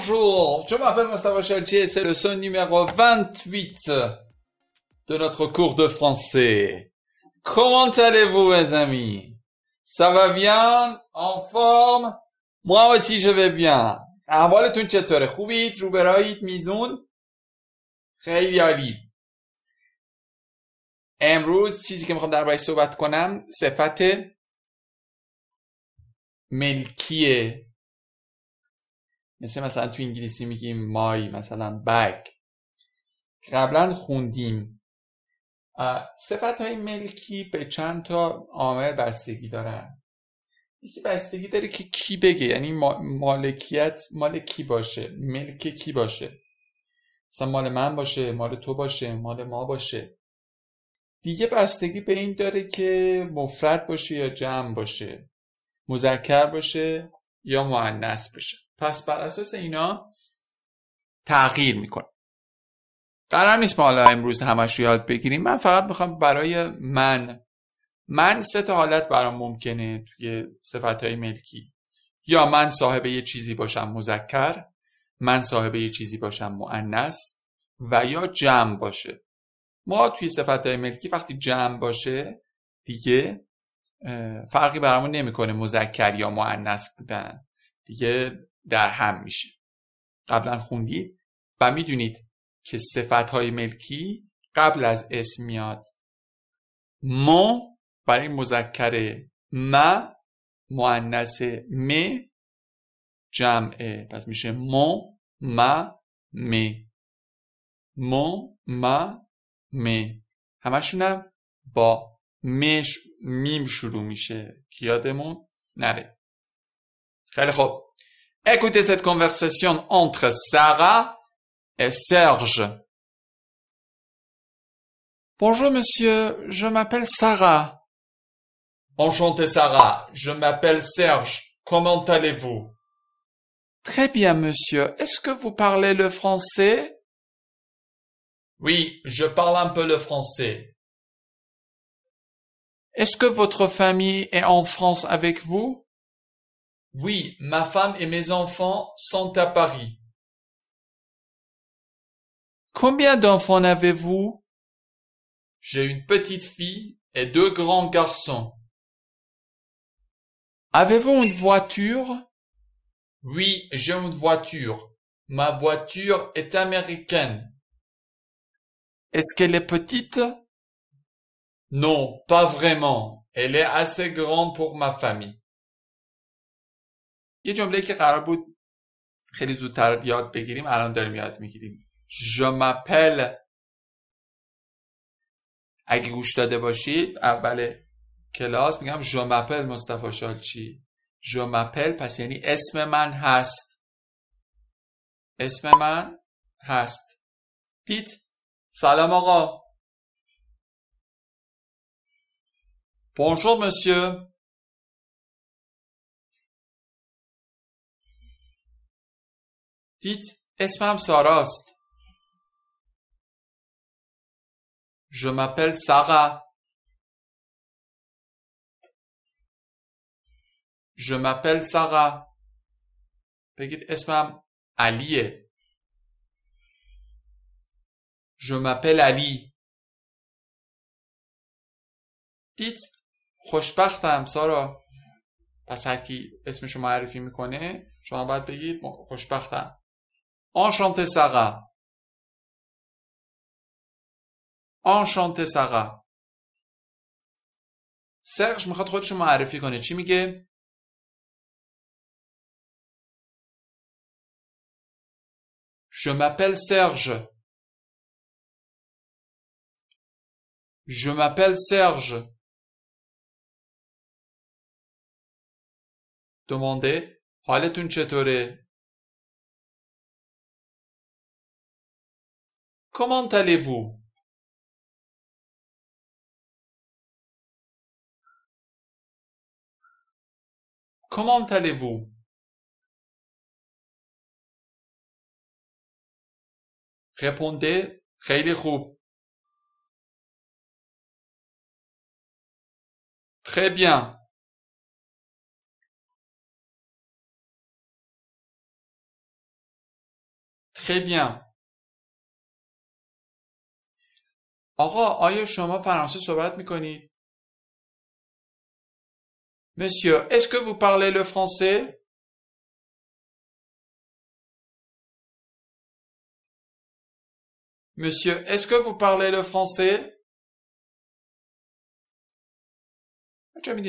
Bonjour, je m'appelle Mustafa Chaltier et c'est le son numéro 28 de notre cours de français. Comment allez-vous mes amis Ça va bien En forme Moi aussi je vais bien. احوالتون چطوره خوبید روبرایید میزون خیلی عالی امروز چیزی که میخوام دربارش صحبت کنم صفت ملکی مثل مثلا تو انگلیسی میگیم مای مثلا بگ قبلا خوندیم صفت های ملکی به چند تا عامل بستگی دارن یکی بستگی داره که کی بگه یعنی مالکیت مال کی باشه ملک کی باشه مثلا مال من باشه مال تو باشه مال ما باشه دیگه بستگی به این داره که مفرد باشه یا جمع باشه مذکر باشه یا معنیس باشه پس بر اساس اینا تغییر میکنه قرار نیست ما حالا امروز همش رو یاد بگیریم من فقط میخوام برای من من سه تا حالت برام ممکنه توی صفت های ملکی یا من صاحب یه چیزی باشم مذکر من صاحب یه چیزی باشم مؤنث و یا جمع باشه ما توی صفت های ملکی وقتی جمع باشه دیگه فرقی برامون نمیکنه مذکر یا مؤنث بودن دیگه در هم میشه قبلا خوندید و میدونید که صفت های ملکی قبل از اسم میاد ما برای مذکر ما معنس م جمعه پس میشه ما ما م ما ما م همشونم با مش میم شروع میشه که یادمون نره خیلی خب Écoutez cette conversation entre Sarah et Serge. Bonjour monsieur, je m'appelle Sarah. Enchanté Sarah, je m'appelle Serge. Comment allez-vous Très bien monsieur, est-ce que vous parlez le français Oui, je parle un peu le français. Est-ce que votre famille est en France avec vous oui, ma femme et mes enfants sont à Paris. Combien d'enfants avez-vous J'ai une petite fille et deux grands garçons. Avez-vous une voiture Oui, j'ai une voiture. Ma voiture est américaine. Est-ce qu'elle est petite Non, pas vraiment. Elle est assez grande pour ma famille. یه جمله که قرار بود خیلی زودتر یاد بگیریم الان داریم یاد میگیریم ژمپل اگه گوش داده باشید اول کلاس میگم ژمپل مصطفی شالچی ژمپل پس یعنی اسم من هست اسم من هست دیت سلام آقا بونجور مسیو دیت اسمم ساراست. Je m'appelle Sarah. Je بگید اسمم علیه. Je علی. Ali. دیت خوشبختم سارا. پس هرکی شما معرفی میکنه شما باید بگید خوشبختم. Enchanté, Sarah. Enchanté, Sarah. سرش میخواد خودش معرفی کنه چی میگه؟ Je m'appelle Serge. Je m'appelle Serge. Demandez, حالتون چطوره؟ Comment allez-vous Comment allez-vous Répondez خیلی Très bien. Très bien. آقا آیا شما فرانسه صحبت می کنید؟ Monsieur, est-ce que vous parlez le français? Monsieur, est-ce que vous parlez le français?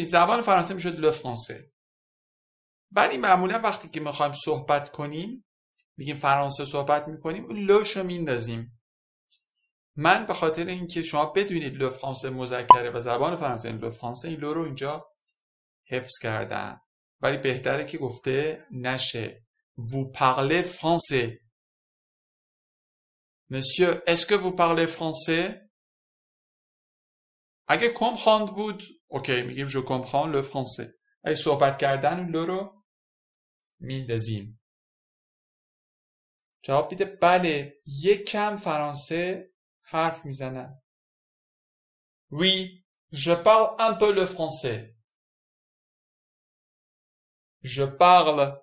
زبان فرانسه میشد لو فرانسه ولی معمولا وقتی که میخوایم صحبت کنیم میگیم فرانسه صحبت میکنیم لوش رو میندازیم من به خاطر اینکه شما بدونید لو فرانسه مذکره و زبان فرانسه لو فرانسه این لو رو اینجا حفظ کردن ولی بهتره که گفته نشه وو parlez français monsieur est-ce que vous parlez français اگه بود اوکی میگیم جو comprends le français اگه صحبت کردن لو رو میندازیم جواب دیده بله یک کم فرانسه Oui, je parle un peu le français. Je parle.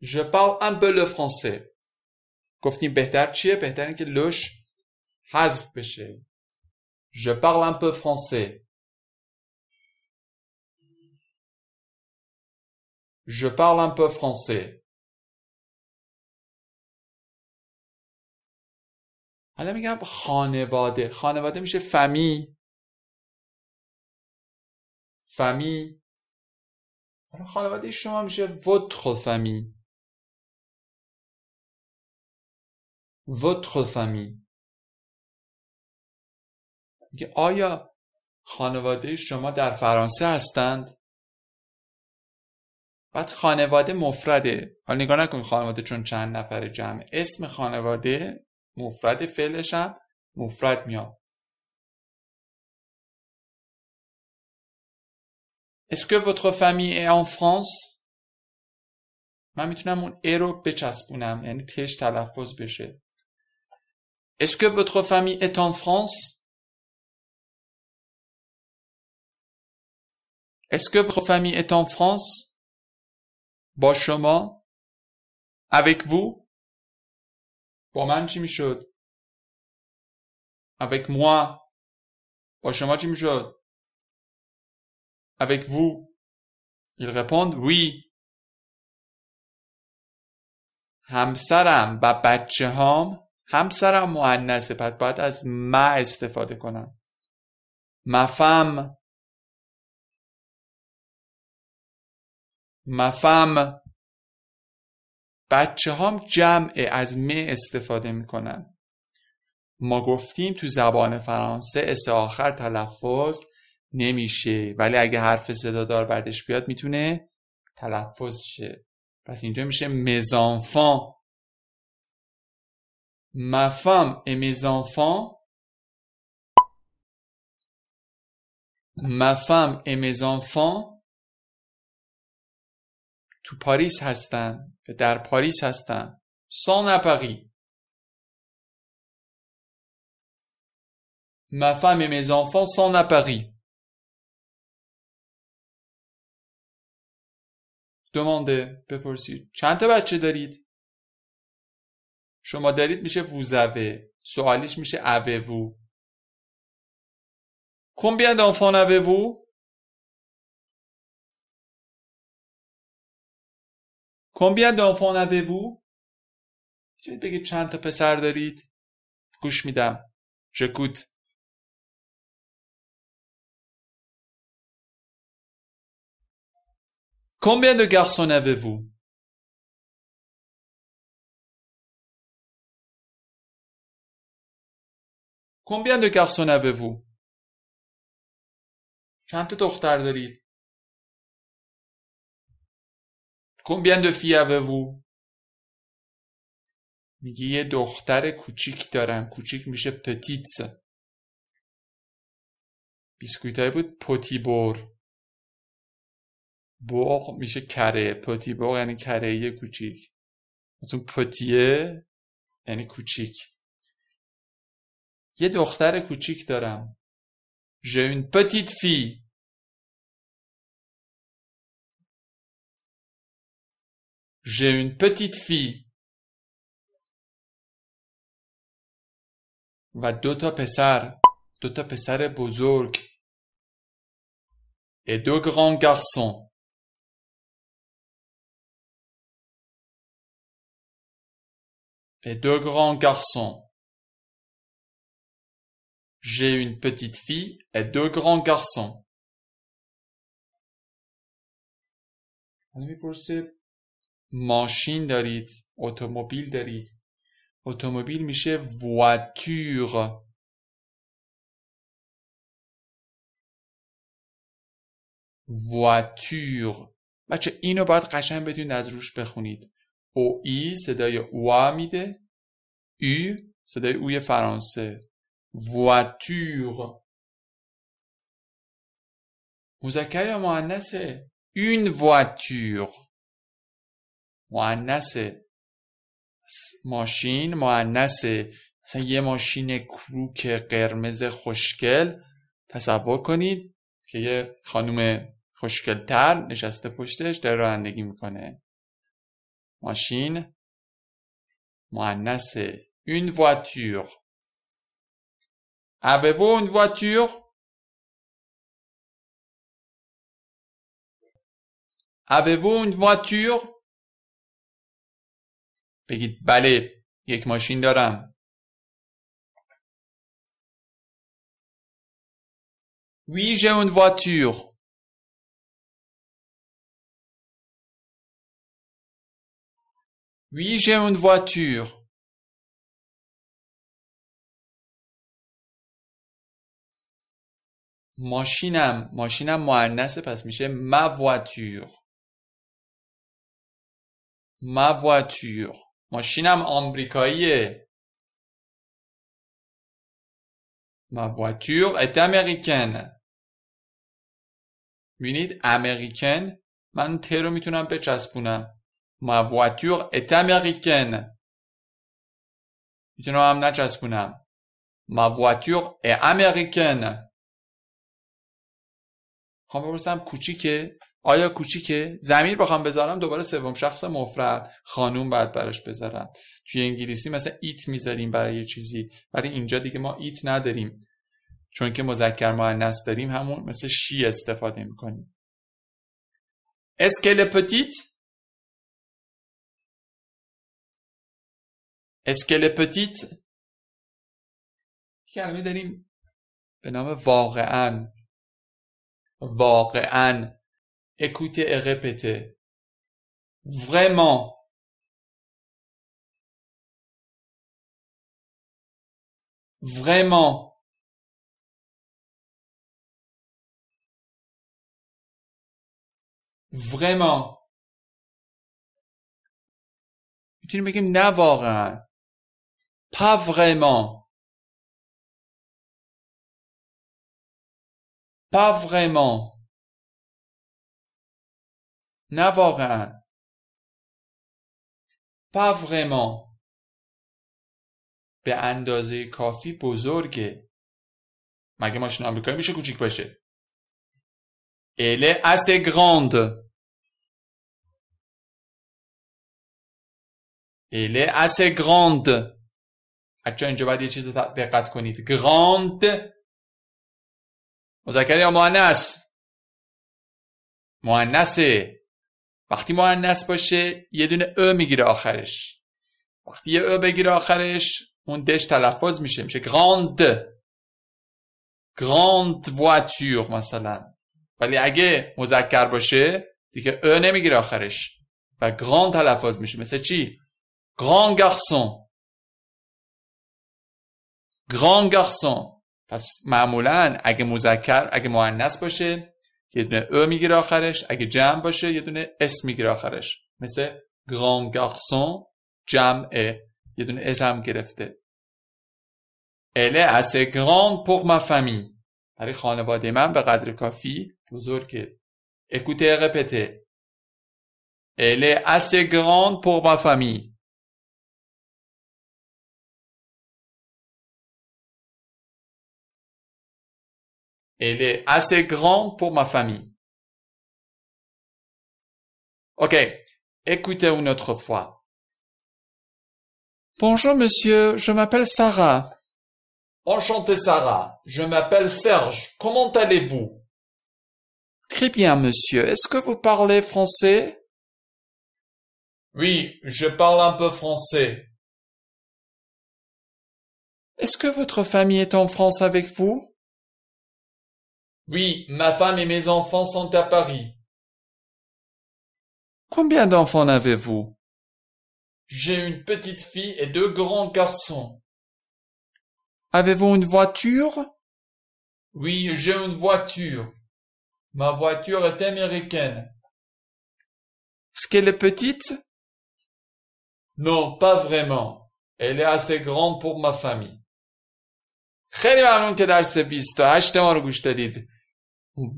Je parle un peu le français. Je parle un peu français. Je parle un peu français. حالا میگم خانواده خانواده میشه فمی فمی خانواده شما میشه votre فمی votre فمی میگه آیا خانواده شما در فرانسه هستند بعد خانواده مفرده حالا نگاه نکن خانواده چون چند نفر جمع اسم خانواده مفرد فعلش مفرد Est-ce que votre famille est en France? من میتونم اون ا رو بچسبونم یعنی تش تلفظ بشه. Est-ce que votre famille est en France? Est-ce que votre famille est en France? با شما avec vous با من چی میشد avec moi با شما چی میشد avec vous il répond oui همسرم و بچه هام همسرم مؤنثه پس باید از ما استفاده کنم مفهم مفهم بچه هم جمع از م استفاده میکنن ما گفتیم تو زبان فرانسه اس آخر تلفظ نمیشه ولی اگه حرف صدادار بعدش بیاد میتونه تلفظ شه پس اینجا میشه مزانفان ما فام مزانفان ما تو پاریس هستن در پاریس هستن سان نپقی ما فام می نپقی بپرسید چند تا بچه دارید؟ شما دارید میشه ووزوه سوالیش میشه اوه وو combien d'enfants اوه Combien d'enfants avez-vous? Je vais peux chanter pas, de Couche, midam. J'écoute. Combien de garçons avez-vous? Combien de garçons avez-vous? Chante d'ochtar de Combien de filles avez-vous? میگه یه دختر کوچیک دارم کوچیک میشه پتیت بیسکویت های بود پوتیبور بوغ میشه کره بور یعنی کره یه کوچیک اون پتیه یعنی کوچیک یه دختر کوچیک دارم ژون پتیت فی J'ai une petite fille. va d'autres d'autres et deux grands garçons et deux grands garçons j'ai une petite fille et deux grands garçons. ماشین دارید اتومبیل دارید اتومبیل میشه واتور، واتور. بچه اینو باید قشنگ بتونید از روش بخونید او ای صدای وا میده او صدای اوی فرانسه واتور. مذکر یا مؤنثه une واتور. معنس ماشین معنس مثلا یه ماشین کروک قرمز خوشگل تصور کنید که یه خانم خوشگلتر نشسته پشتش داره رانندگی میکنه ماشین معنس این voiture avez-vous une voiture avez-vous une voiture بگید بله یک ماشین دارم وی j'ai une voiture. Oui, j'ai voiture. ماشینم ماشینم مؤنثه پس میشه ما voiture ما voiture « Ma chien est américaine. »« Ma voiture est américaine. » Vous voyez « américaine » Je peux appeler « t ».« Ma voiture est américaine. » Je ne peux pas appeler « Ma voiture est américaine. » Je vais essayer آیا کوچیکه زمیر بخوام بذارم دوباره سوم شخص مفرد خانوم بعد براش بذارم توی انگلیسی مثلا ایت میذاریم برای یه چیزی ولی اینجا دیگه ما ایت نداریم چون که مذکر مؤنث داریم همون مثل شی استفاده میکنیم اسکل پتیت اسکل پتیت کلمه داریم به نام واقعا واقعا Écoutez et répétez. Vraiment. Vraiment. Vraiment. tu بگیم pas un. pas vraiment pas vraiment نه واقعا. Pas به اندازه کافی بزرگه. مگه ماشین آمریکایی میشه کوچیک باشه؟ ایلی اس گراند grande. Elle گراند assez اینجا باید یه چیز دقت کنید. گراند مذکر یا مؤنث؟ مؤنثه. وقتی مؤنث باشه یه دونه ا میگیره آخرش وقتی یه ا بگیره آخرش اون دش تلفظ میشه میشه گراند گراند واتور مثلا ولی اگه مذکر باشه دیگه ا نمیگیره آخرش و گراند تلفظ میشه مثل چی گراند گارسون گارسون پس معمولا اگه مذکر اگه مؤنث باشه یه دونه ا میگیره آخرش اگه جمع باشه یه دونه اس میگیره آخرش مثل گران گارسون جمع یه دونه اس هم گرفته اله est گران grande pour ma برای خانواده من به قدر کافی بزرگه. Écoutez, répétez. Elle est assez grande pour ma famille. Elle est assez grand pour ma famille. Ok, écoutez une autre fois. Bonjour monsieur, je m'appelle Sarah. Enchanté Sarah, je m'appelle Serge, comment allez-vous Très bien monsieur, est-ce que vous parlez français Oui, je parle un peu français. Est-ce que votre famille est en France avec vous oui, ma femme et mes enfants sont à Paris. Combien d'enfants avez-vous J'ai une petite fille et deux grands garçons. Avez-vous une voiture Oui, j'ai une voiture. Ma voiture est américaine. Est-ce qu'elle est petite Non, pas vraiment. Elle est assez grande pour ma famille.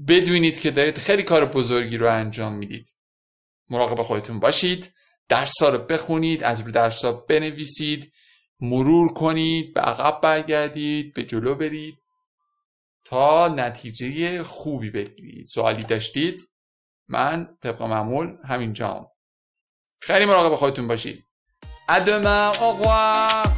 بدونید که دارید خیلی کار بزرگی رو انجام میدید مراقب خودتون باشید درس ها رو بخونید از رو درس بنویسید مرور کنید به عقب برگردید به جلو برید تا نتیجه خوبی بگیرید سوالی داشتید من طبق معمول همینجام خیلی مراقب خودتون باشید ادمه اقوام